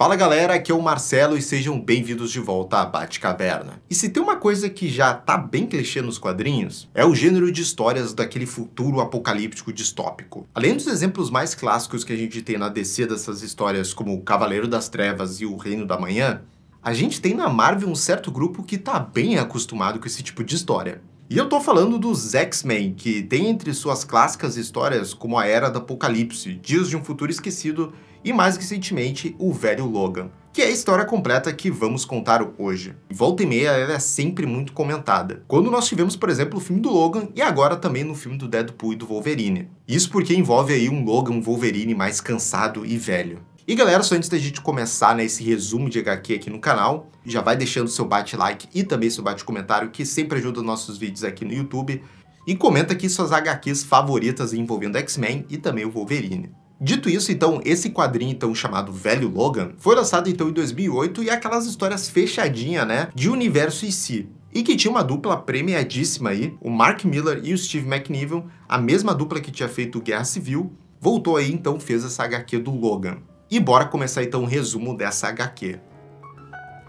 Fala galera, aqui é o Marcelo e sejam bem-vindos de volta à Bate-Caverna. E se tem uma coisa que já tá bem clichê nos quadrinhos, é o gênero de histórias daquele futuro apocalíptico distópico. Além dos exemplos mais clássicos que a gente tem na DC dessas histórias, como o Cavaleiro das Trevas e o Reino da Manhã, a gente tem na Marvel um certo grupo que tá bem acostumado com esse tipo de história. E eu tô falando dos X-Men, que tem entre suas clássicas histórias como a Era do Apocalipse, Dias de um Futuro Esquecido e mais recentemente o velho Logan, que é a história completa que vamos contar hoje. Volta e meia ela é sempre muito comentada. Quando nós tivemos, por exemplo, o filme do Logan e agora também no filme do Deadpool e do Wolverine. Isso porque envolve aí um Logan, um Wolverine mais cansado e velho. E galera, só antes da gente começar né, esse resumo de HQ aqui no canal, já vai deixando seu bate-like e também seu bate-comentário, que sempre ajuda nossos vídeos aqui no YouTube. E comenta aqui suas HQs favoritas envolvendo X-Men e também o Wolverine. Dito isso, então, esse quadrinho então chamado Velho Logan foi lançado então em 2008 e aquelas histórias fechadinha, né, de universo em si e que tinha uma dupla premiadíssima aí, o Mark Miller e o Steve McNiven, a mesma dupla que tinha feito Guerra Civil, voltou aí então fez essa HQ do Logan. E bora começar então o um resumo dessa HQ.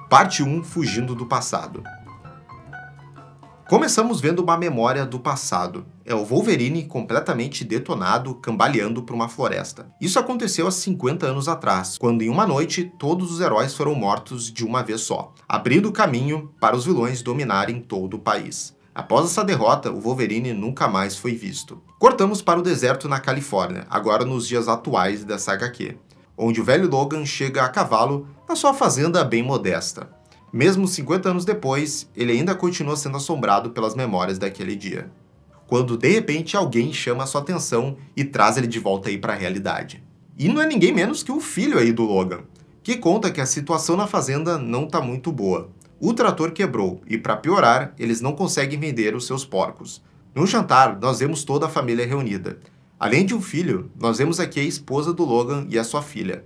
Parte 1 Fugindo do Passado. Começamos vendo uma memória do passado. É o Wolverine completamente detonado, cambaleando por uma floresta. Isso aconteceu há 50 anos atrás, quando em uma noite todos os heróis foram mortos de uma vez só, abrindo caminho para os vilões dominarem todo o país. Após essa derrota, o Wolverine nunca mais foi visto. Cortamos para o deserto na Califórnia, agora nos dias atuais da saga Q, onde o velho Logan chega a cavalo na sua fazenda bem modesta. Mesmo 50 anos depois, ele ainda continua sendo assombrado pelas memórias daquele dia. Quando de repente alguém chama sua atenção e traz ele de volta aí para a realidade. E não é ninguém menos que o filho aí do Logan, que conta que a situação na fazenda não tá muito boa. O trator quebrou e para piorar, eles não conseguem vender os seus porcos. No jantar, nós vemos toda a família reunida. Além de um filho, nós vemos aqui a esposa do Logan e a sua filha.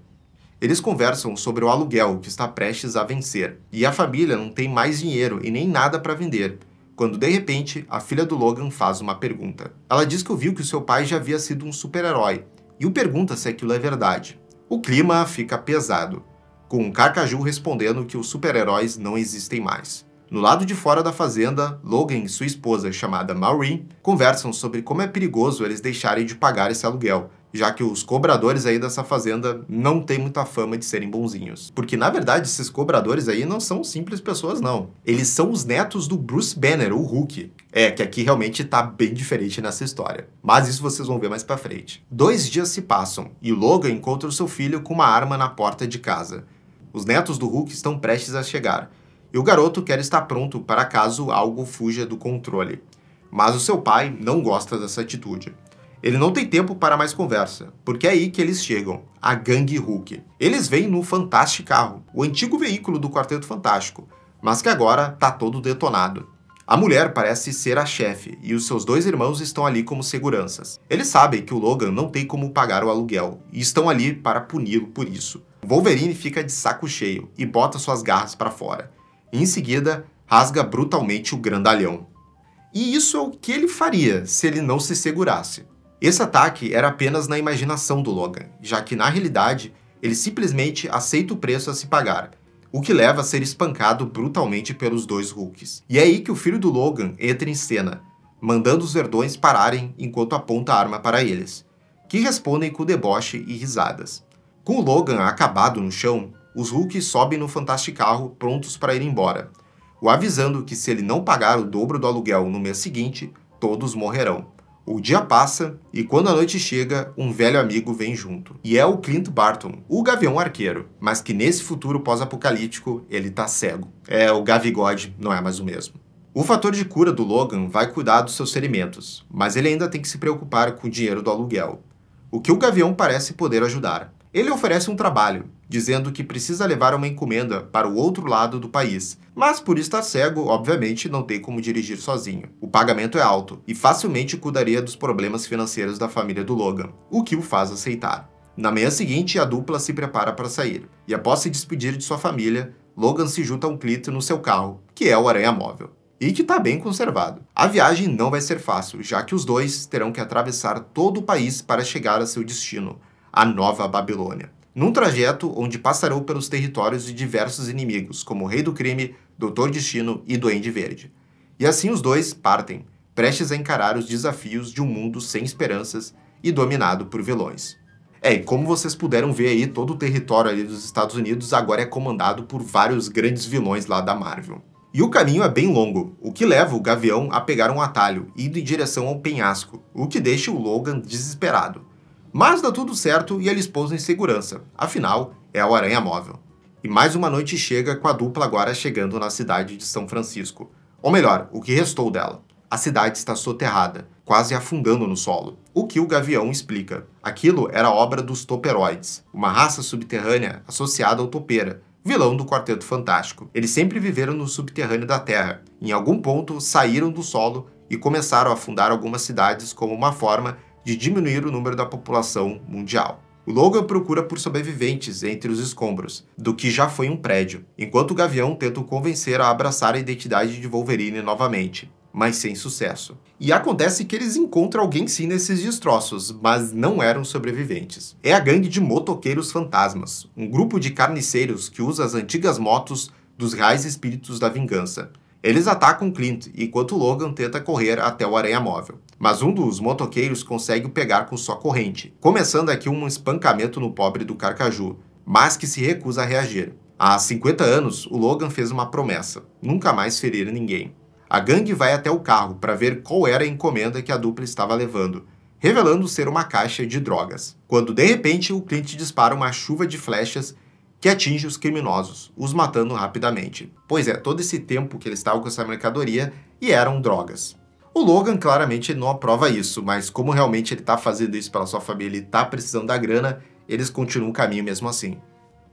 Eles conversam sobre o aluguel que está prestes a vencer e a família não tem mais dinheiro e nem nada para vender. Quando de repente, a filha do Logan faz uma pergunta. Ela diz que ouviu que seu pai já havia sido um super-herói e o pergunta se aquilo é verdade. O clima fica pesado, com um Carcaju respondendo que os super-heróis não existem mais. No lado de fora da fazenda, Logan e sua esposa, chamada Maureen, conversam sobre como é perigoso eles deixarem de pagar esse aluguel já que os cobradores aí dessa fazenda não têm muita fama de serem bonzinhos. Porque na verdade esses cobradores aí não são simples pessoas não. Eles são os netos do Bruce Banner, o Hulk. É, que aqui realmente tá bem diferente nessa história. Mas isso vocês vão ver mais pra frente. Dois dias se passam e Logan encontra o seu filho com uma arma na porta de casa. Os netos do Hulk estão prestes a chegar, e o garoto quer estar pronto para caso algo fuja do controle. Mas o seu pai não gosta dessa atitude. Ele não tem tempo para mais conversa, porque é aí que eles chegam, a Gangue Hulk. Eles vêm no Fantástico Carro, o antigo veículo do Quarteto Fantástico, mas que agora tá todo detonado. A mulher parece ser a chefe e os seus dois irmãos estão ali como seguranças. Eles sabem que o Logan não tem como pagar o aluguel e estão ali para puni-lo por isso. Wolverine fica de saco cheio e bota suas garras para fora. E em seguida, rasga brutalmente o grandalhão. E isso é o que ele faria se ele não se segurasse. Esse ataque era apenas na imaginação do Logan, já que na realidade ele simplesmente aceita o preço a se pagar, o que leva a ser espancado brutalmente pelos dois Hulks. E é aí que o filho do Logan entra em cena, mandando os verdões pararem enquanto aponta a arma para eles, que respondem com deboche e risadas. Com o Logan acabado no chão, os Hulks sobem no carro, prontos para ir embora, o avisando que se ele não pagar o dobro do aluguel no mês seguinte, todos morrerão. O dia passa e quando a noite chega, um velho amigo vem junto. E é o Clint Barton, o Gavião Arqueiro, mas que nesse futuro pós-apocalíptico ele tá cego. É, o Gavigode não é mais o mesmo. O fator de cura do Logan vai cuidar dos seus ferimentos, mas ele ainda tem que se preocupar com o dinheiro do aluguel, o que o Gavião parece poder ajudar. Ele oferece um trabalho, dizendo que precisa levar uma encomenda para o outro lado do país, mas por estar cego, obviamente não tem como dirigir sozinho. O pagamento é alto e facilmente cuidaria dos problemas financeiros da família do Logan, o que o faz aceitar. Na manhã seguinte, a dupla se prepara para sair, e após se despedir de sua família, Logan se junta a um clito no seu carro, que é o Aranha Móvel e que está bem conservado. A viagem não vai ser fácil, já que os dois terão que atravessar todo o país para chegar a seu destino, a Nova Babilônia, num trajeto onde passarão pelos territórios de diversos inimigos, como o Rei do Crime, Doutor Destino e Duende Verde. E assim os dois partem, prestes a encarar os desafios de um mundo sem esperanças e dominado por vilões. É, e como vocês puderam ver aí, todo o território ali dos Estados Unidos agora é comandado por vários grandes vilões lá da Marvel. E o caminho é bem longo, o que leva o Gavião a pegar um atalho, indo em direção ao penhasco, o que deixa o Logan desesperado. Mas dá tudo certo e eles pousam em segurança. Afinal, é o Aranha Móvel. E mais uma noite chega com a dupla agora chegando na cidade de São Francisco. Ou melhor, o que restou dela. A cidade está soterrada, quase afundando no solo. O que o Gavião explica. Aquilo era obra dos Toperoides, uma raça subterrânea associada ao Topeira, vilão do Quarteto Fantástico. Eles sempre viveram no subterrâneo da Terra. Em algum ponto, saíram do solo e começaram a afundar algumas cidades como uma forma de diminuir o número da população mundial. O Logan procura por sobreviventes entre os escombros do que já foi um prédio, enquanto o Gavião tenta o convencer a abraçar a identidade de Wolverine novamente, mas sem sucesso. E acontece que eles encontram alguém sim nesses destroços, mas não eram sobreviventes. É a gangue de motoqueiros fantasmas, um grupo de carniceiros que usa as antigas motos dos reais espíritos da vingança eles atacam Clint, enquanto Logan tenta correr até o Aranha Móvel. Mas um dos motoqueiros consegue o pegar com sua corrente, começando aqui um espancamento no pobre do Carcaju, mas que se recusa a reagir. Há 50 anos, o Logan fez uma promessa: nunca mais ferir ninguém. A gangue vai até o carro para ver qual era a encomenda que a dupla estava levando, revelando ser uma caixa de drogas. Quando de repente o Clint dispara uma chuva de flechas que atinge os criminosos, os matando rapidamente. Pois é, todo esse tempo que ele estava com essa mercadoria e eram drogas. O Logan claramente não aprova isso, mas como realmente ele está fazendo isso pela sua família e está precisando da grana, eles continuam o caminho mesmo assim.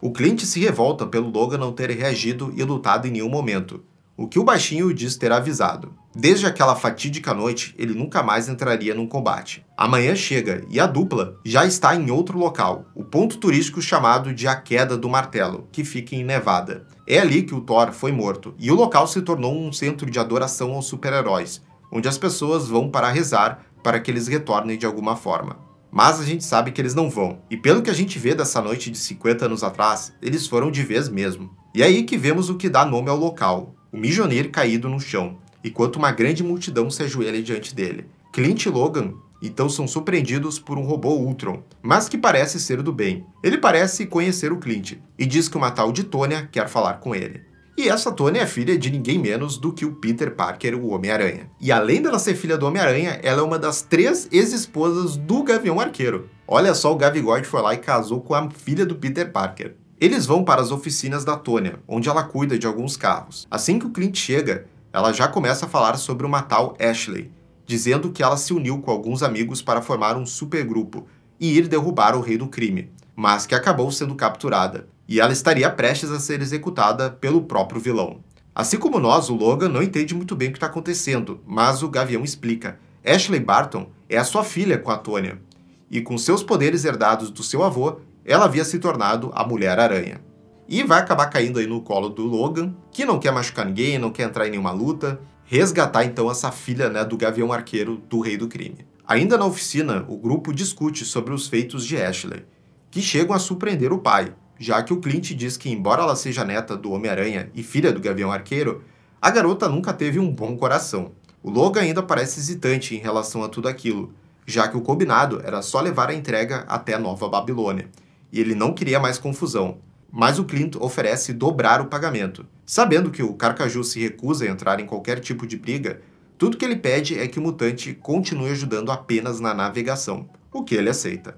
O Clint se revolta pelo Logan não ter reagido e lutado em nenhum momento, o que o baixinho diz ter avisado. Desde aquela fatídica noite, ele nunca mais entraria num combate. Amanhã chega e a dupla já está em outro local, o ponto turístico chamado de A Queda do Martelo, que fica em Nevada. É ali que o Thor foi morto, e o local se tornou um centro de adoração aos super-heróis, onde as pessoas vão para rezar para que eles retornem de alguma forma. Mas a gente sabe que eles não vão, e pelo que a gente vê dessa noite de 50 anos atrás, eles foram de vez mesmo. E é aí que vemos o que dá nome ao local, o misioneiro caído no chão, enquanto uma grande multidão se ajoelha diante dele. Clint e Logan então são surpreendidos por um robô Ultron, mas que parece ser do bem. Ele parece conhecer o Clint e diz que uma tal de Tonya quer falar com ele. E essa Tony é filha de ninguém menos do que o Peter Parker, o Homem-Aranha. E além dela ser filha do Homem-Aranha, ela é uma das três ex-esposas do Gavião Arqueiro. Olha só, o Gavigord foi lá e casou com a filha do Peter Parker. Eles vão para as oficinas da Tônia, onde ela cuida de alguns carros. Assim que o Clint chega, ela já começa a falar sobre uma tal Ashley, dizendo que ela se uniu com alguns amigos para formar um supergrupo e ir derrubar o rei do crime, mas que acabou sendo capturada, e ela estaria prestes a ser executada pelo próprio vilão. Assim como nós, o Logan não entende muito bem o que está acontecendo, mas o Gavião explica. Ashley Barton é a sua filha com a Tônia, e com seus poderes herdados do seu avô, ela havia se tornado a Mulher Aranha. E vai acabar caindo aí no colo do Logan, que não quer machucar ninguém, não quer entrar em nenhuma luta, resgatar então essa filha né, do Gavião Arqueiro do Rei do Crime. Ainda na oficina, o grupo discute sobre os feitos de Ashley, que chegam a surpreender o pai, já que o Clint diz que, embora ela seja neta do Homem-Aranha e filha do Gavião Arqueiro, a garota nunca teve um bom coração. O Logan ainda parece hesitante em relação a tudo aquilo, já que o combinado era só levar a entrega até Nova Babilônia, e ele não queria mais confusão. Mas o Clint oferece dobrar o pagamento. Sabendo que o Carcaju se recusa a entrar em qualquer tipo de briga, tudo que ele pede é que o mutante continue ajudando apenas na navegação, o que ele aceita.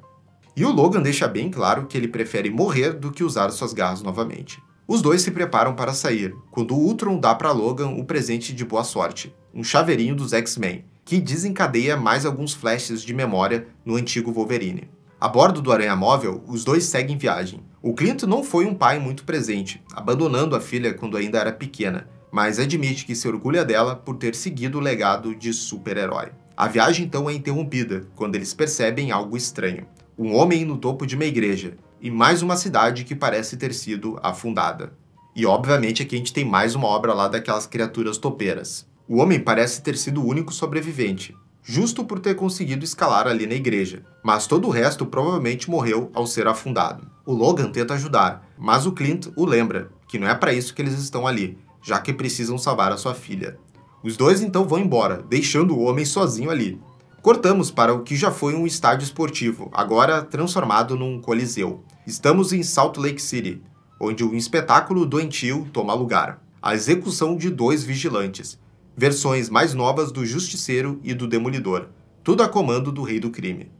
E o Logan deixa bem claro que ele prefere morrer do que usar suas garras novamente. Os dois se preparam para sair, quando o Ultron dá para Logan o presente de boa sorte, um chaveirinho dos X-Men, que desencadeia mais alguns flashes de memória no antigo Wolverine. A bordo do Aranha Móvel, os dois seguem viagem. O Clint não foi um pai muito presente, abandonando a filha quando ainda era pequena, mas admite que se orgulha dela por ter seguido o legado de super-herói. A viagem então é interrompida quando eles percebem algo estranho: um homem no topo de uma igreja e mais uma cidade que parece ter sido afundada. E obviamente aqui a gente tem mais uma obra lá daquelas criaturas topeiras. O homem parece ter sido o único sobrevivente, justo por ter conseguido escalar ali na igreja, mas todo o resto provavelmente morreu ao ser afundado. O Logan tenta ajudar, mas o Clint o lembra que não é para isso que eles estão ali, já que precisam salvar a sua filha. Os dois então vão embora, deixando o homem sozinho ali. Cortamos para o que já foi um estádio esportivo, agora transformado num coliseu. Estamos em Salt Lake City, onde um espetáculo doentio toma lugar. A execução de dois vigilantes, versões mais novas do Justiceiro e do Demolidor, tudo a comando do Rei do Crime.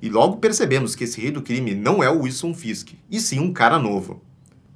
E logo percebemos que esse Rei do Crime não é o Wilson Fisk, e sim um cara novo.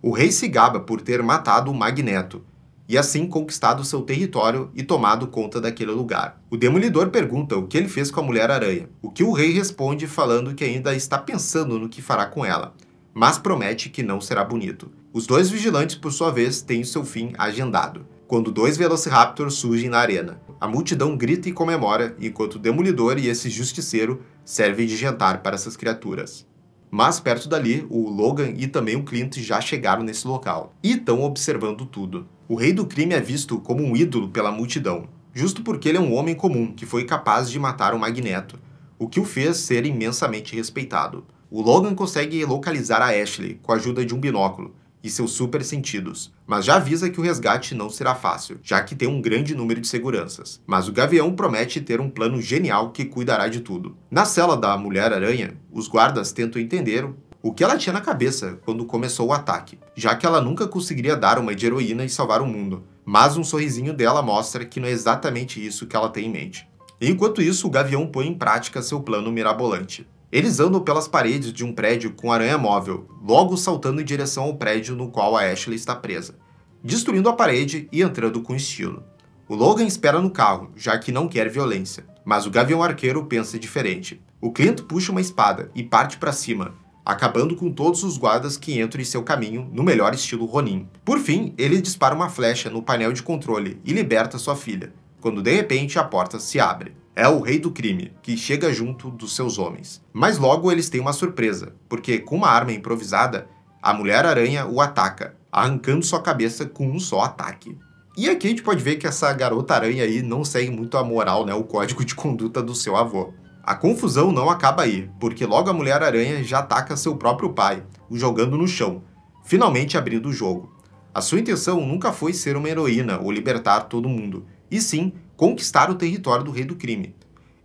O rei se gaba por ter matado o Magneto, e assim conquistado seu território e tomado conta daquele lugar. O Demolidor pergunta o que ele fez com a Mulher-Aranha, o que o rei responde falando que ainda está pensando no que fará com ela, mas promete que não será bonito. Os dois vigilantes, por sua vez, têm seu fim agendado quando dois Velociraptors surgem na arena. A multidão grita e comemora, enquanto o Demolidor e esse Justiceiro servem de jantar para essas criaturas. Mas perto dali, o Logan e também o Clint já chegaram nesse local e estão observando tudo. O rei do crime é visto como um ídolo pela multidão, justo porque ele é um homem comum que foi capaz de matar o Magneto, o que o fez ser imensamente respeitado. O Logan consegue localizar a Ashley com a ajuda de um binóculo, e seus super sentidos, mas já avisa que o resgate não será fácil, já que tem um grande número de seguranças. Mas o Gavião promete ter um plano genial que cuidará de tudo. Na cela da Mulher-Aranha, os guardas tentam entender o que ela tinha na cabeça quando começou o ataque, já que ela nunca conseguiria dar uma de heroína e salvar o mundo, mas um sorrisinho dela mostra que não é exatamente isso que ela tem em mente. Enquanto isso, o Gavião põe em prática seu plano mirabolante. Eles andam pelas paredes de um prédio com aranha móvel, logo saltando em direção ao prédio no qual a Ashley está presa, destruindo a parede e entrando com estilo. O Logan espera no carro, já que não quer violência, mas o Gavião Arqueiro pensa diferente. O Clint puxa uma espada e parte para cima, acabando com todos os guardas que entram em seu caminho no melhor estilo Ronin. Por fim, ele dispara uma flecha no painel de controle e liberta sua filha, quando de repente a porta se abre é o rei do crime, que chega junto dos seus homens. Mas logo eles têm uma surpresa, porque com uma arma improvisada, a Mulher-Aranha o ataca, arrancando sua cabeça com um só ataque. E aqui a gente pode ver que essa garota aranha aí não segue muito a moral, né, o código de conduta do seu avô. A confusão não acaba aí, porque logo a Mulher-Aranha já ataca seu próprio pai, o jogando no chão, finalmente abrindo o jogo. A sua intenção nunca foi ser uma heroína ou libertar todo mundo, e sim conquistar o território do rei do crime.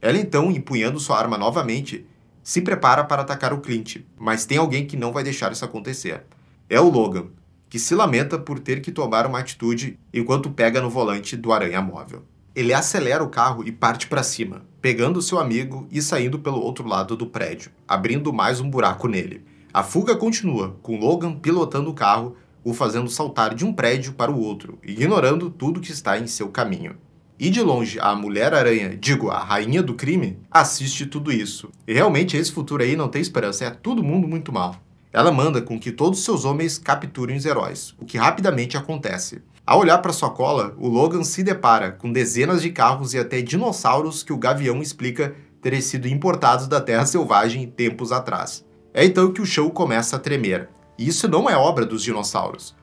Ela então, empunhando sua arma novamente, se prepara para atacar o Clint, mas tem alguém que não vai deixar isso acontecer. É o Logan, que se lamenta por ter que tomar uma atitude enquanto pega no volante do Aranha Móvel. Ele acelera o carro e parte para cima, pegando seu amigo e saindo pelo outro lado do prédio, abrindo mais um buraco nele. A fuga continua, com Logan pilotando o carro, o fazendo saltar de um prédio para o outro, ignorando tudo que está em seu caminho e de longe a Mulher-Aranha, digo, a rainha do crime, assiste tudo isso. E realmente esse futuro aí não tem esperança, é todo mundo muito mal. Ela manda com que todos seus homens capturem os heróis, o que rapidamente acontece. Ao olhar para sua cola, o Logan se depara com dezenas de carros e até dinossauros que o Gavião explica terem sido importados da Terra Selvagem tempos atrás. É então que o chão começa a tremer. E isso não é obra dos dinossauros.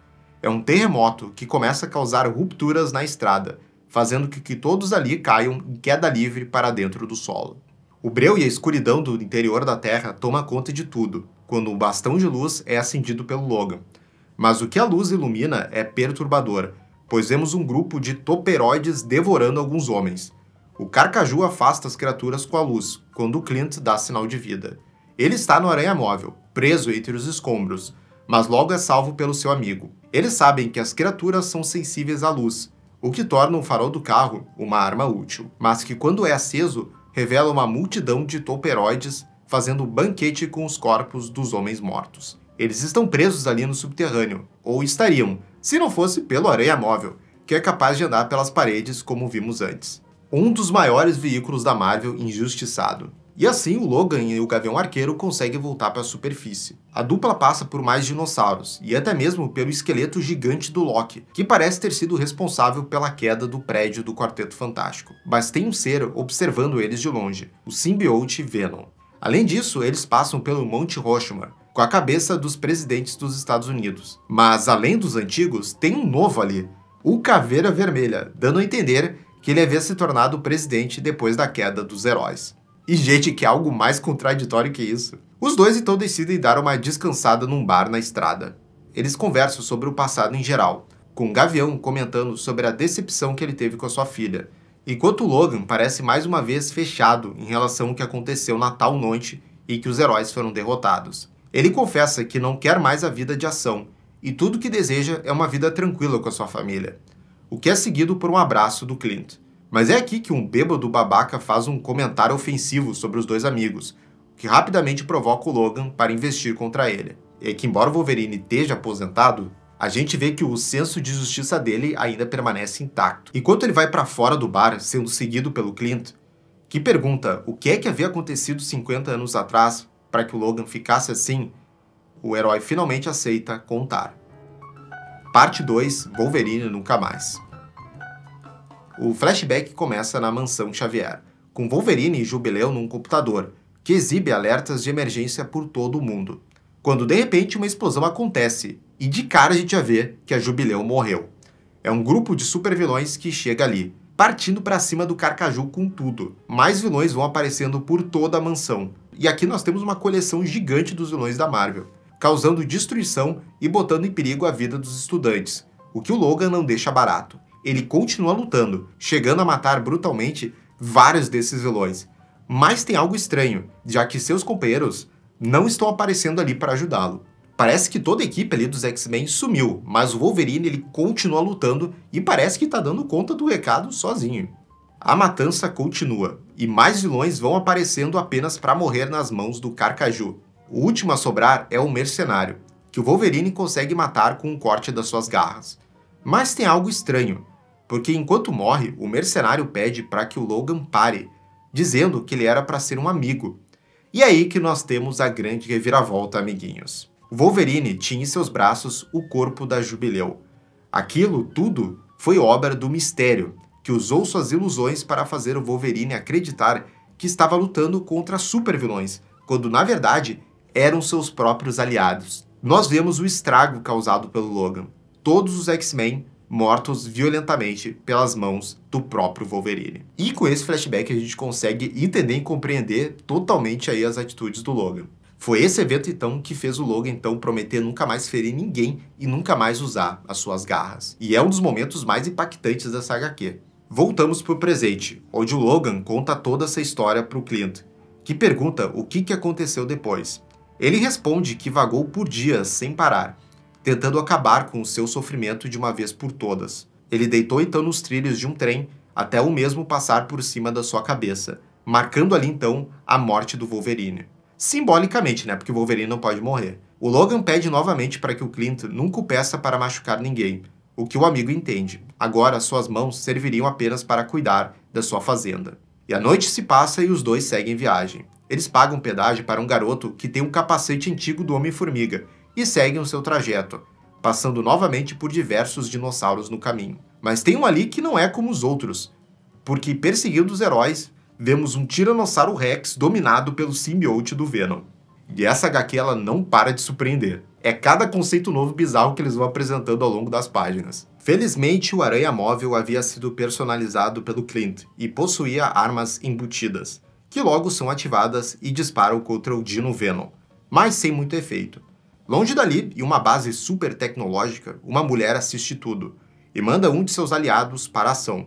É um terremoto que começa a causar rupturas na estrada, fazendo com que todos ali caiam em queda livre para dentro do solo. O breu e a escuridão do interior da Terra toma conta de tudo, quando um bastão de luz é acendido pelo Logan. Mas o que a luz ilumina é perturbador, pois vemos um grupo de toperoides devorando alguns homens. O Carcaju afasta as criaturas com a luz, quando o Clint dá sinal de vida. Ele está no Aranha Móvel, preso entre os escombros, mas logo é salvo pelo seu amigo. Eles sabem que as criaturas são sensíveis à luz, o que torna o farol do carro uma arma útil, mas que quando é aceso, revela uma multidão de toperoides fazendo banquete com os corpos dos homens mortos. Eles estão presos ali no subterrâneo, ou estariam, se não fosse pelo areia móvel, que é capaz de andar pelas paredes como vimos antes. Um dos maiores veículos da Marvel injustiçado, e assim o Logan e o Gavião Arqueiro conseguem voltar para a superfície. A dupla passa por mais dinossauros, e até mesmo pelo esqueleto gigante do Loki, que parece ter sido responsável pela queda do prédio do Quarteto Fantástico. Mas tem um ser observando eles de longe, o simbionte Venom. Além disso, eles passam pelo Monte Rushmore, com a cabeça dos presidentes dos Estados Unidos. Mas além dos antigos, tem um novo ali, o Caveira Vermelha, dando a entender que ele havia se tornado presidente depois da queda dos heróis. E gente, que é algo mais contraditório que isso. Os dois então decidem dar uma descansada num bar na estrada. Eles conversam sobre o passado em geral, com Gavião comentando sobre a decepção que ele teve com a sua filha, enquanto Logan parece mais uma vez fechado em relação ao que aconteceu na tal noite e que os heróis foram derrotados. Ele confessa que não quer mais a vida de ação e tudo que deseja é uma vida tranquila com a sua família, o que é seguido por um abraço do Clint. Mas é aqui que um bêbado babaca faz um comentário ofensivo sobre os dois amigos, que rapidamente provoca o Logan para investir contra ele. E é que, embora Wolverine esteja aposentado, a gente vê que o senso de justiça dele ainda permanece intacto. Enquanto ele vai para fora do bar, sendo seguido pelo Clint, que pergunta o que é que havia acontecido 50 anos atrás para que o Logan ficasse assim, o herói finalmente aceita contar. Parte 2 Wolverine Nunca Mais. O flashback começa na mansão Xavier, com Wolverine e Jubileu num computador, que exibe alertas de emergência por todo o mundo. Quando de repente uma explosão acontece e de cara a gente já vê que a Jubileu morreu. É um grupo de supervilões que chega ali, partindo para cima do Carcaju com tudo. Mais vilões vão aparecendo por toda a mansão. E aqui nós temos uma coleção gigante dos vilões da Marvel, causando destruição e botando em perigo a vida dos estudantes, o que o Logan não deixa barato ele continua lutando, chegando a matar brutalmente vários desses vilões. Mas tem algo estranho, já que seus companheiros não estão aparecendo ali para ajudá-lo. Parece que toda a equipe ali dos X-Men sumiu, mas o Wolverine ele continua lutando e parece que está dando conta do recado sozinho. A matança continua, e mais vilões vão aparecendo apenas para morrer nas mãos do Carcaju. O último a sobrar é o mercenário, que o Wolverine consegue matar com um corte das suas garras. Mas tem algo estranho, porque enquanto morre, o mercenário pede para que o Logan pare, dizendo que ele era para ser um amigo. E é aí que nós temos a grande reviravolta, amiguinhos. Wolverine tinha em seus braços o corpo da Jubileu. Aquilo tudo foi obra do mistério, que usou suas ilusões para fazer o Wolverine acreditar que estava lutando contra supervilões, quando na verdade eram seus próprios aliados. Nós vemos o estrago causado pelo Logan. Todos os X-Men mortos violentamente pelas mãos do próprio Wolverine. E com esse flashback a gente consegue entender e compreender totalmente aí as atitudes do Logan. Foi esse evento então que fez o Logan então prometer nunca mais ferir ninguém e nunca mais usar as suas garras. E é um dos momentos mais impactantes da saga Q. Voltamos para o presente, onde o Logan conta toda essa história para o Clint, que pergunta o que, que aconteceu depois. Ele responde que vagou por dias sem parar tentando acabar com o seu sofrimento de uma vez por todas. Ele deitou então nos trilhos de um trem até o mesmo passar por cima da sua cabeça, marcando ali então a morte do Wolverine. Simbolicamente, né? Porque o Wolverine não pode morrer. O Logan pede novamente para que o Clint nunca o peça para machucar ninguém, o que o amigo entende. Agora suas mãos serviriam apenas para cuidar da sua fazenda. E a noite se passa e os dois seguem viagem. Eles pagam pedágio para um garoto que tem um capacete antigo do Homem-Formiga e seguem o seu trajeto, passando novamente por diversos dinossauros no caminho. Mas tem um ali que não é como os outros, porque perseguindo os heróis, vemos um Tiranossauro Rex dominado pelo simbionte do Venom. E essa HQ ela não para de surpreender. É cada conceito novo bizarro que eles vão apresentando ao longo das páginas. Felizmente, o Aranha Móvel havia sido personalizado pelo Clint e possuía armas embutidas, que logo são ativadas e disparam contra o Dino Venom, mas sem muito efeito. Longe dali, em uma base super tecnológica, uma mulher assiste tudo e manda um de seus aliados para a ação.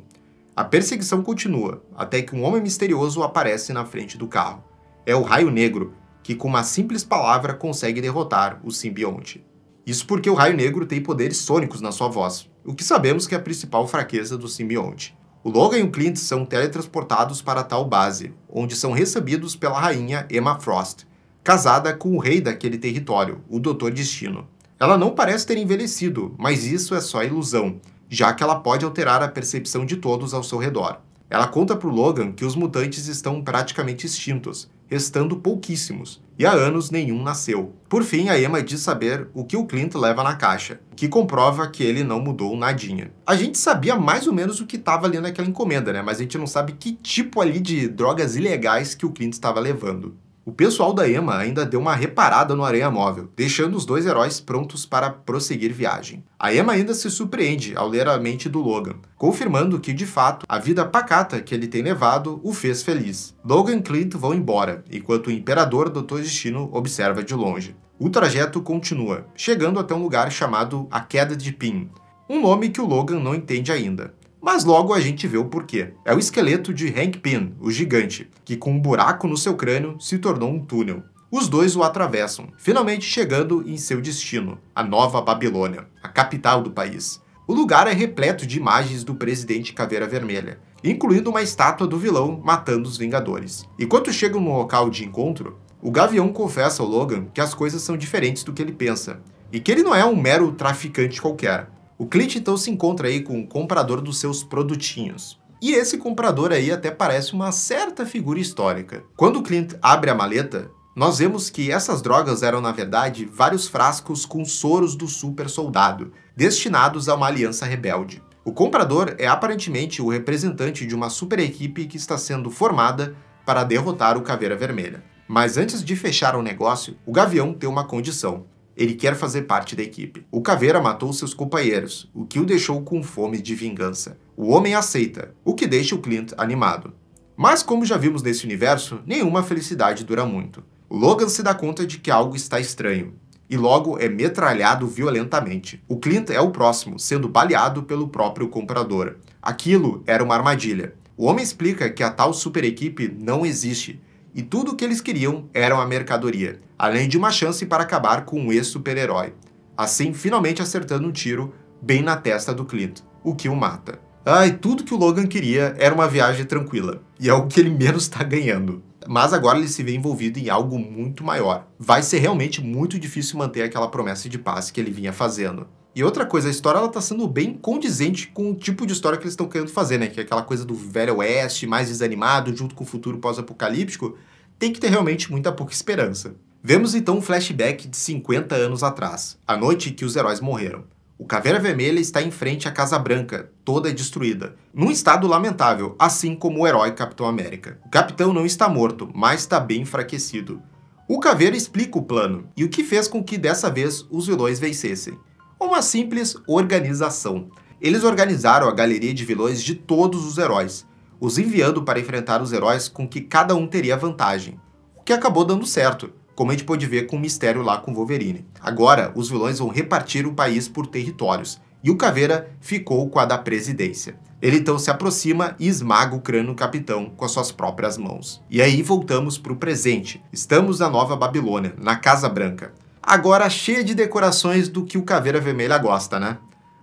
A perseguição continua até que um homem misterioso aparece na frente do carro. É o Raio Negro, que com uma simples palavra consegue derrotar o simbionte. Isso porque o Raio Negro tem poderes sônicos na sua voz, o que sabemos que é a principal fraqueza do simbionte. O Logan e o Clint são teletransportados para tal base, onde são recebidos pela rainha Emma Frost, casada com o rei daquele território, o Doutor Destino. Ela não parece ter envelhecido, mas isso é só ilusão, já que ela pode alterar a percepção de todos ao seu redor. Ela conta para Logan que os mutantes estão praticamente extintos, restando pouquíssimos, e há anos nenhum nasceu. Por fim, a Emma diz saber o que o Clint leva na caixa, que comprova que ele não mudou nadinha. A gente sabia mais ou menos o que estava ali naquela encomenda, né? Mas a gente não sabe que tipo ali de drogas ilegais que o Clint estava levando. O pessoal da EMA ainda deu uma reparada no Aranha Móvel, deixando os dois heróis prontos para prosseguir viagem. A EMA ainda se surpreende ao ler a mente do Logan, confirmando que, de fato, a vida pacata que ele tem levado o fez feliz. Logan e Clint vão embora, enquanto o Imperador Doutor Destino observa de longe. O trajeto continua, chegando até um lugar chamado A Queda de Pin, um nome que o Logan não entende ainda. Mas logo a gente vê o porquê. É o esqueleto de Hank Pym, o gigante, que com um buraco no seu crânio se tornou um túnel. Os dois o atravessam, finalmente chegando em seu destino, a Nova Babilônia, a capital do país. O lugar é repleto de imagens do presidente Caveira Vermelha, incluindo uma estátua do vilão matando os Vingadores. E quando chegam no local de encontro, o Gavião confessa ao Logan que as coisas são diferentes do que ele pensa, e que ele não é um mero traficante qualquer, o Clint então se encontra aí com o comprador dos seus produtinhos. E esse comprador aí até parece uma certa figura histórica. Quando o Clint abre a maleta, nós vemos que essas drogas eram, na verdade, vários frascos com soros do super soldado, destinados a uma aliança rebelde. O comprador é aparentemente o representante de uma super equipe que está sendo formada para derrotar o Caveira Vermelha. Mas antes de fechar o negócio, o Gavião tem uma condição. Ele quer fazer parte da equipe. O Caveira matou seus companheiros, o que o deixou com fome de vingança. O homem aceita, o que deixa o Clint animado. Mas como já vimos nesse universo, nenhuma felicidade dura muito. Logan se dá conta de que algo está estranho, e logo é metralhado violentamente. O Clint é o próximo, sendo baleado pelo próprio comprador. Aquilo era uma armadilha. O homem explica que a tal super equipe não existe, e tudo o que eles queriam era uma mercadoria, além de uma chance para acabar com o ex-super-herói, assim finalmente acertando um tiro bem na testa do Clint, o que o mata. Ai, ah, tudo que o Logan queria era uma viagem tranquila, e é o que ele menos está ganhando. Mas agora ele se vê envolvido em algo muito maior. Vai ser realmente muito difícil manter aquela promessa de paz que ele vinha fazendo. E outra coisa, a história ela tá sendo bem condizente com o tipo de história que eles estão querendo fazer, né? Que é aquela coisa do velho oeste, mais desanimado, junto com o futuro pós-apocalíptico, tem que ter realmente muita pouca esperança. Vemos então um flashback de 50 anos atrás, a noite que os heróis morreram. O Caveira Vermelha está em frente à Casa Branca, toda destruída, num estado lamentável, assim como o herói Capitão América. O capitão não está morto, mas está bem enfraquecido. O Caveira explica o plano e o que fez com que dessa vez os vilões vencessem uma simples organização. Eles organizaram a galeria de vilões de todos os heróis, os enviando para enfrentar os heróis com que cada um teria vantagem, o que acabou dando certo, como a gente pôde ver com o mistério lá com Wolverine. Agora, os vilões vão repartir o país por territórios, e o Caveira ficou com a da presidência. Ele então se aproxima e esmaga o crânio do capitão com as suas próprias mãos. E aí voltamos para o presente. Estamos na Nova Babilônia, na Casa Branca agora cheia de decorações do que o Caveira Vermelha gosta, né?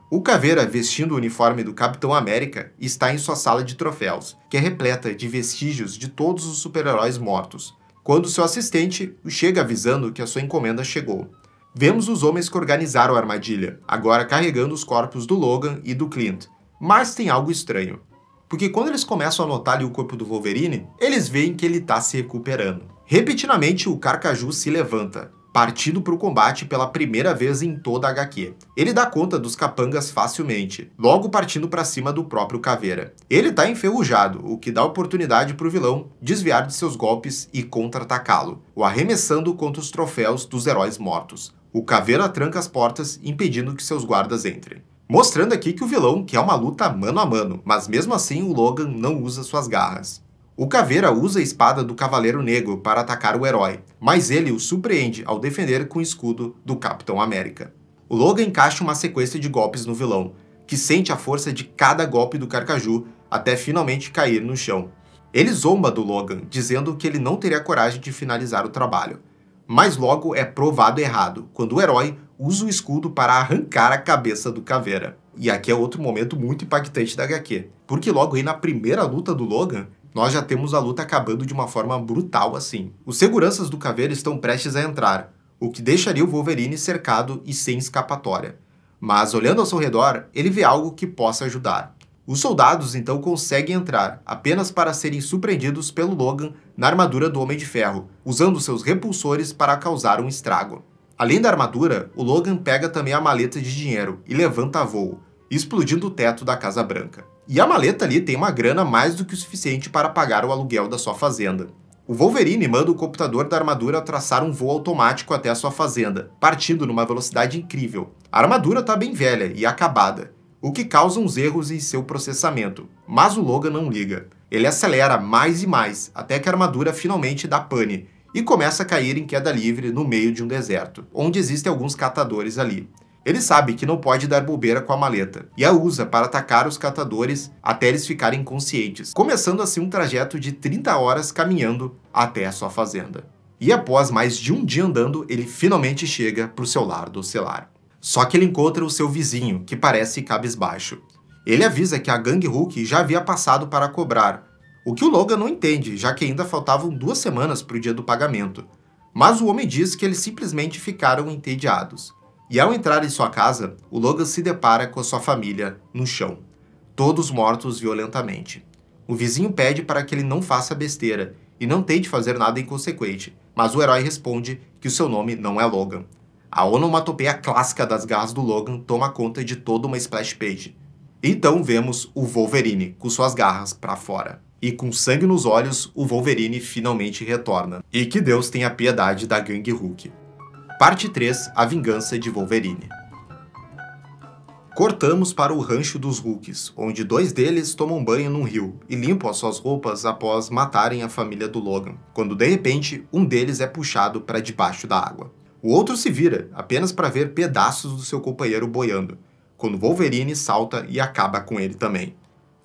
O Caveira, vestindo o uniforme do Capitão América, está em sua sala de troféus, que é repleta de vestígios de todos os super-heróis mortos, quando seu assistente chega avisando que a sua encomenda chegou. Vemos os homens que organizaram a armadilha, agora carregando os corpos do Logan e do Clint. Mas tem algo estranho. Porque quando eles começam a notar ali o corpo do Wolverine, eles veem que ele está se recuperando. Repetidamente, o Carcaju se levanta, partindo para o combate pela primeira vez em toda a HQ. Ele dá conta dos capangas facilmente, logo partindo para cima do próprio Caveira. Ele está enferrujado, o que dá oportunidade para o vilão desviar de seus golpes e contra-atacá-lo, o arremessando contra os troféus dos heróis mortos. O Caveira tranca as portas, impedindo que seus guardas entrem. Mostrando aqui que o vilão quer uma luta mano a mano, mas mesmo assim o Logan não usa suas garras. O Caveira usa a espada do Cavaleiro Negro para atacar o herói, mas ele o surpreende ao defender com o escudo do Capitão América. O Logan encaixa uma sequência de golpes no vilão, que sente a força de cada golpe do Carcaju até finalmente cair no chão. Ele zomba do Logan, dizendo que ele não teria coragem de finalizar o trabalho. Mas logo é provado errado, quando o herói usa o escudo para arrancar a cabeça do Caveira. E aqui é outro momento muito impactante da HQ, porque logo aí na primeira luta do Logan, nós já temos a luta acabando de uma forma brutal assim. Os seguranças do Caveira estão prestes a entrar, o que deixaria o Wolverine cercado e sem escapatória. Mas olhando ao seu redor, ele vê algo que possa ajudar. Os soldados então conseguem entrar, apenas para serem surpreendidos pelo Logan na armadura do Homem de Ferro, usando seus repulsores para causar um estrago. Além da armadura, o Logan pega também a maleta de dinheiro e levanta a voo, explodindo o teto da Casa Branca. E a maleta ali tem uma grana mais do que o suficiente para pagar o aluguel da sua fazenda. O Wolverine manda o computador da armadura traçar um voo automático até a sua fazenda, partindo numa velocidade incrível. A armadura está bem velha e acabada, o que causa uns erros em seu processamento, mas o Logan não liga. Ele acelera mais e mais, até que a armadura finalmente dá pane e começa a cair em queda livre no meio de um deserto, onde existem alguns catadores ali. Ele sabe que não pode dar bobeira com a maleta e a usa para atacar os catadores até eles ficarem conscientes, começando assim um trajeto de 30 horas caminhando até a sua fazenda. E após mais de um dia andando, ele finalmente chega para o seu lar do celário. Só que ele encontra o seu vizinho, que parece cabisbaixo. Ele avisa que a gangue Hulk já havia passado para cobrar, o que o Logan não entende, já que ainda faltavam duas semanas para o dia do pagamento. Mas o homem diz que eles simplesmente ficaram entediados e ao entrar em sua casa, o Logan se depara com sua família no chão, todos mortos violentamente. O vizinho pede para que ele não faça besteira e não tente fazer nada inconsequente, mas o herói responde que o seu nome não é Logan. A onomatopeia clássica das garras do Logan toma conta de toda uma splash page. Então vemos o Wolverine com suas garras para fora. E com sangue nos olhos, o Wolverine finalmente retorna. E que Deus tenha piedade da Gang Hulk. Parte 3 A Vingança de Wolverine. Cortamos para o rancho dos Hulks, onde dois deles tomam banho num rio e limpam as suas roupas após matarem a família do Logan, quando de repente um deles é puxado para debaixo da água. O outro se vira apenas para ver pedaços do seu companheiro boiando, quando Wolverine salta e acaba com ele também.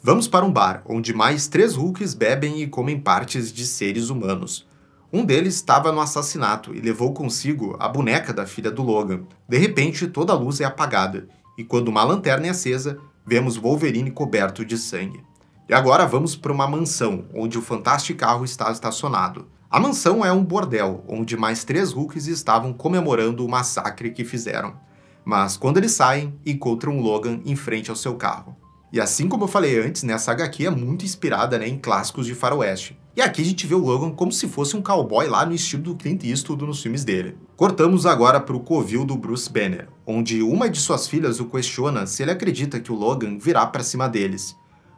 Vamos para um bar, onde mais três Hulks bebem e comem partes de seres humanos, um deles estava no assassinato e levou consigo a boneca da filha do Logan. De repente, toda a luz é apagada, e quando uma lanterna é acesa, vemos Wolverine coberto de sangue. E agora vamos para uma mansão, onde o fantástico carro está estacionado. A mansão é um bordel, onde mais três Hulks estavam comemorando o massacre que fizeram. Mas quando eles saem, encontram Logan em frente ao seu carro. E assim como eu falei antes, né, a saga aqui é muito inspirada né, em clássicos de faroeste. E aqui a gente vê o Logan como se fosse um cowboy lá no estilo do Clint Eastwood nos filmes dele. Cortamos agora para o covil do Bruce Banner, onde uma de suas filhas o questiona se ele acredita que o Logan virá para cima deles.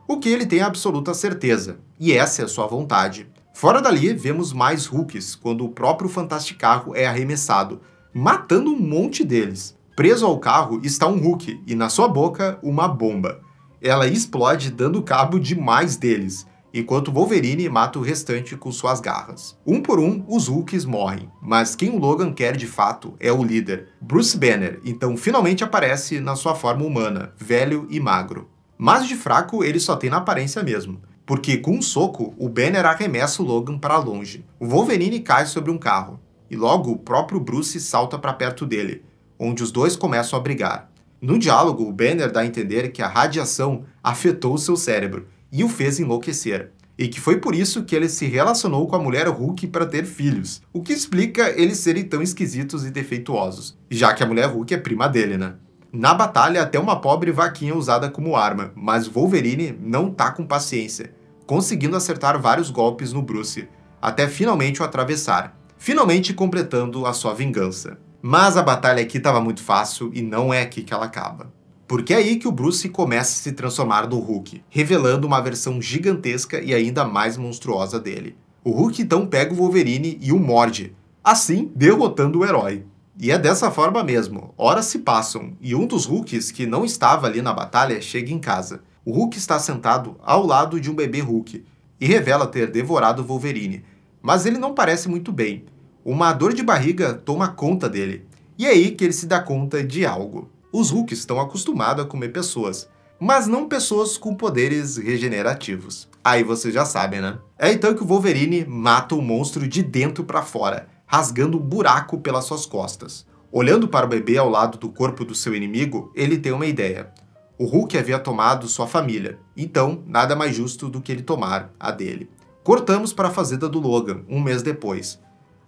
O que ele tem absoluta certeza, e essa é sua vontade. Fora dali, vemos mais Hulks, quando o próprio Fantasticarro é arremessado, matando um monte deles. Preso ao carro está um Hulk, e na sua boca, uma bomba ela explode dando cabo de mais deles, enquanto Wolverine mata o restante com suas garras. Um por um, os Hulks morrem, mas quem o Logan quer de fato é o líder, Bruce Banner, então finalmente aparece na sua forma humana, velho e magro. Mas de fraco ele só tem na aparência mesmo, porque com um soco, o Banner arremessa o Logan para longe. O Wolverine cai sobre um carro, e logo o próprio Bruce salta para perto dele, onde os dois começam a brigar. No diálogo, o Banner dá a entender que a radiação afetou seu cérebro e o fez enlouquecer, e que foi por isso que ele se relacionou com a mulher Hulk para ter filhos, o que explica eles serem tão esquisitos e defeituosos, já que a mulher Hulk é prima dele, né? Na batalha, até uma pobre vaquinha é usada como arma, mas Wolverine não tá com paciência, conseguindo acertar vários golpes no Bruce, até finalmente o atravessar, finalmente completando a sua vingança. Mas a batalha aqui estava muito fácil e não é aqui que ela acaba. Porque é aí que o Bruce começa a se transformar no Hulk, revelando uma versão gigantesca e ainda mais monstruosa dele. O Hulk então pega o Wolverine e o morde, assim derrotando o herói. E é dessa forma mesmo, horas se passam e um dos Hulks que não estava ali na batalha chega em casa. O Hulk está sentado ao lado de um bebê Hulk e revela ter devorado o Wolverine, mas ele não parece muito bem uma dor de barriga toma conta dele. E é aí que ele se dá conta de algo. Os hulk estão acostumados a comer pessoas, mas não pessoas com poderes regenerativos. Aí vocês já sabem, né? É então que o Wolverine mata o monstro de dentro para fora, rasgando um buraco pelas suas costas. Olhando para o bebê ao lado do corpo do seu inimigo, ele tem uma ideia. O Hulk havia tomado sua família, então nada mais justo do que ele tomar a dele. Cortamos para a fazenda do Logan, um mês depois.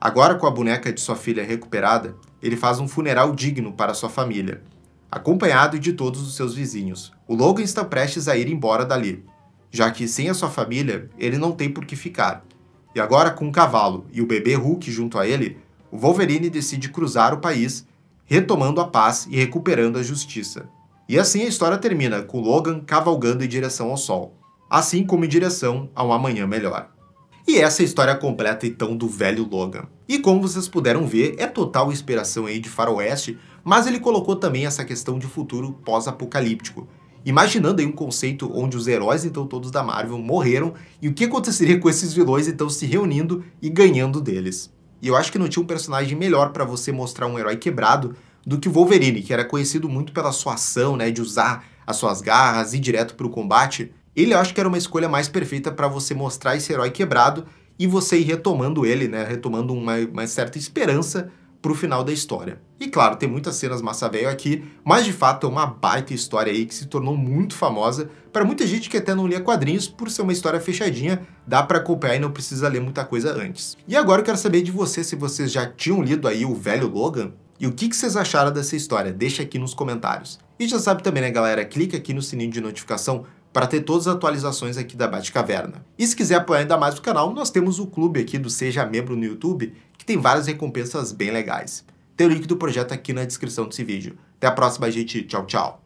Agora, com a boneca de sua filha recuperada, ele faz um funeral digno para sua família, acompanhado de todos os seus vizinhos. O Logan está prestes a ir embora dali, já que sem a sua família ele não tem por que ficar. E agora, com o cavalo e o bebê Hulk junto a ele, o Wolverine decide cruzar o país, retomando a paz e recuperando a justiça. E assim a história termina, com Logan cavalgando em direção ao Sol, assim como em direção a um amanhã melhor. E essa é a história completa então do velho Logan. E como vocês puderam ver, é total inspiração aí de faroeste, mas ele colocou também essa questão de futuro pós-apocalíptico. Imaginando aí um conceito onde os heróis então todos da Marvel morreram e o que aconteceria com esses vilões então se reunindo e ganhando deles. E eu acho que não tinha um personagem melhor para você mostrar um herói quebrado do que Wolverine, que era conhecido muito pela sua ação, né, de usar as suas garras e direto para o combate, ele acho que era uma escolha mais perfeita para você mostrar esse herói quebrado e você ir retomando ele, né? Retomando uma, uma certa esperança pro final da história. E claro, tem muitas cenas massa velho aqui, mas de fato é uma baita história aí que se tornou muito famosa para muita gente que até não lia quadrinhos, por ser uma história fechadinha, dá para acompanhar e não precisa ler muita coisa antes. E agora eu quero saber de você se vocês já tinham lido aí o velho Logan e o que, que vocês acharam dessa história, deixa aqui nos comentários. E já sabe também, né galera, clica aqui no sininho de notificação para ter todas as atualizações aqui da Batcaverna. E se quiser apoiar ainda mais o canal, nós temos o clube aqui do Seja Membro no YouTube, que tem várias recompensas bem legais. Tem o link do projeto aqui na descrição desse vídeo. Até a próxima, gente. Tchau, tchau.